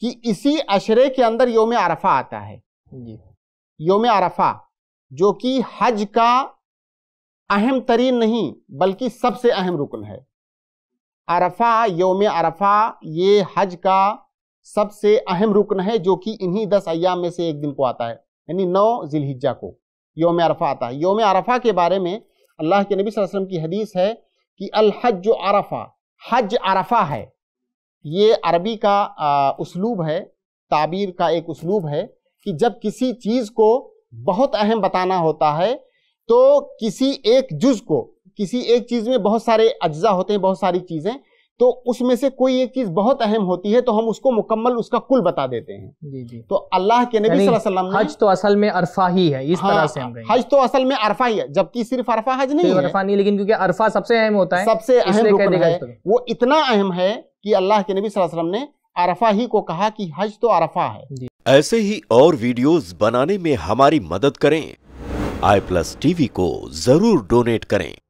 कि इसी अशरे के अंदर योम अरफा आता है योम अरफा जो कि हज का अहम तरीन नहीं बल्कि सबसे अहम रुकन है अरफा योम अरफा ये हज का सबसे अहम रुकन है जो कि इन्हीं दस अयाम में से एक दिन को आता है यानी नौ जिलहिजा को योम अरफा आता है योम अरफा के बारे में अल्लाह के नबी वसल्लम की हदीस है कि अल हज अरफा हज अरफा है ये अरबी का उसलूब है ताबीर का एक उसलूब है कि जब किसी चीज़ को बहुत अहम बताना होता है तो किसी एक जुज को किसी एक चीज़ में बहुत सारे अज्जा होते हैं बहुत सारी चीज़ें तो उसमें से कोई एक चीज बहुत अहम होती है तो हम उसको मुकम्मल उसका कुल बता देते हैं जी जी तो अल्लाह के नबी वसल्लम हज तो असल में अरफा ही है इस हाँ, तरह से हम हज तो असल में अरफा ही है जबकि सिर्फ अरफा हज नहीं है अरफा नहीं लेकिन क्योंकि अरफा सबसे अहम होता है सबसे अहम है तो। वो इतना अहम है कि अल्लाह के नबी वसल्लम ने अरफा ही को कहा कि हज तो अरफा है ऐसे ही और वीडियोस बनाने में हमारी मदद करें आई प्लस टीवी को जरूर डोनेट करें